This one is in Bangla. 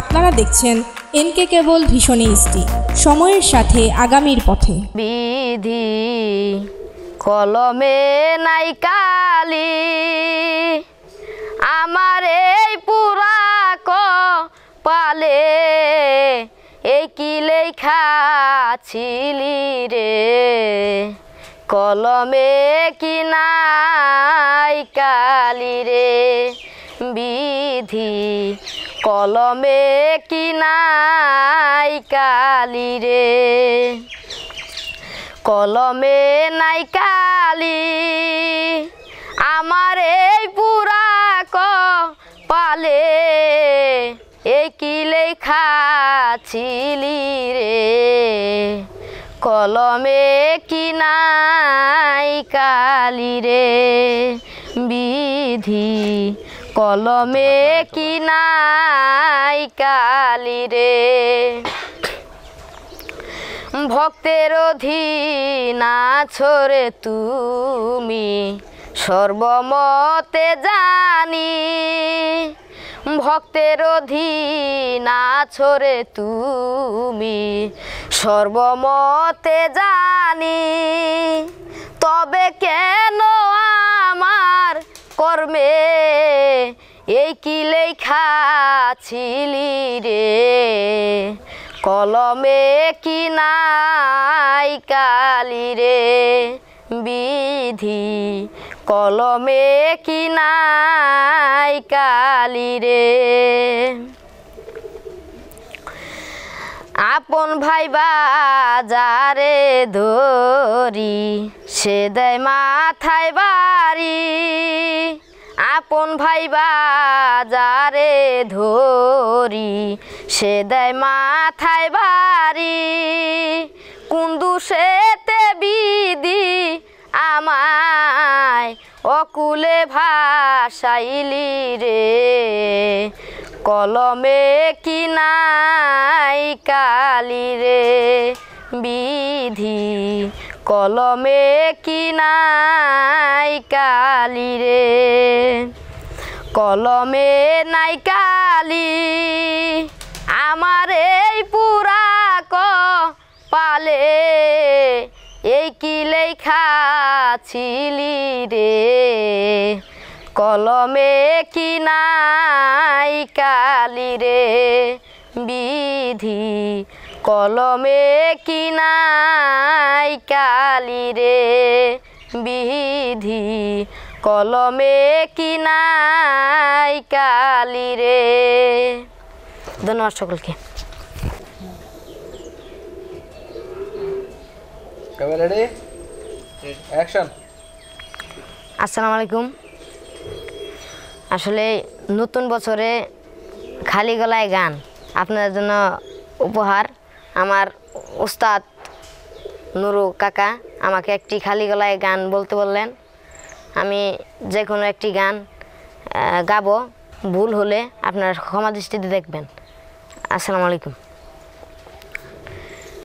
আপনারা দেখছেন এনকে কেবল ভীষণ ইস্টি সময়ের সাথে আগামীর পথে বিধি কলমে নাই কালি আমার এই পুরা পালে এই কি লেখা লেখাছিলি রে কলমে কি নাই কালি রে বিধি কলমে কি নাই কালি রে কলমে নাই কালি আমার এই পুরা পালে এই কি লেখাছিলি রে কলমে কি নাই কালি রে বিধি কলমে কি নাই কালী রে ভক্তের অধীনা ছোরে তুমি সর্বমতে জানি ভক্তের অধীনা ছোরে তুমি সর্বমতে জানি তবে কেন আমার কর্মে এই কি ছিলি রে কলমে কি নাই কালি রে বিধি কলমে কি নাই কালি রে আপন ভাই বাজারে ধরি সে দেয় মাথায় বাড়ি আপন ভাই বাজারে ধরি সে দেয় মাথায় বাড়ি কুন্দু সেতে বিদি আমায় অকুলে ভাসাইলি রে কলমে কি নাই কালি রে বিধি কলমে কি নাই কালি রে কলমে নাই কালি আমার এই পুরা ক পালে এই কি লেখাছিলি রে কলমে কি নাই কালি রে বিধি কলমে কি নাই কালি রে বিধি কলমে কি নাই কালি রে ধন্যবাদ সকলকে আসসালামু আলাইকুম আসলে নতুন বছরে খালি গলায় গান আপনাদের জন্য উপহার আমার উস্তাদ নুরু কাকা আমাকে একটি খালি গলায় গান বলতে বললেন আমি যে কোনো একটি গান গাবো ভুল হলে আপনার ক্ষমা দৃষ্টিতে দেখবেন আসসালামু আলাইকুম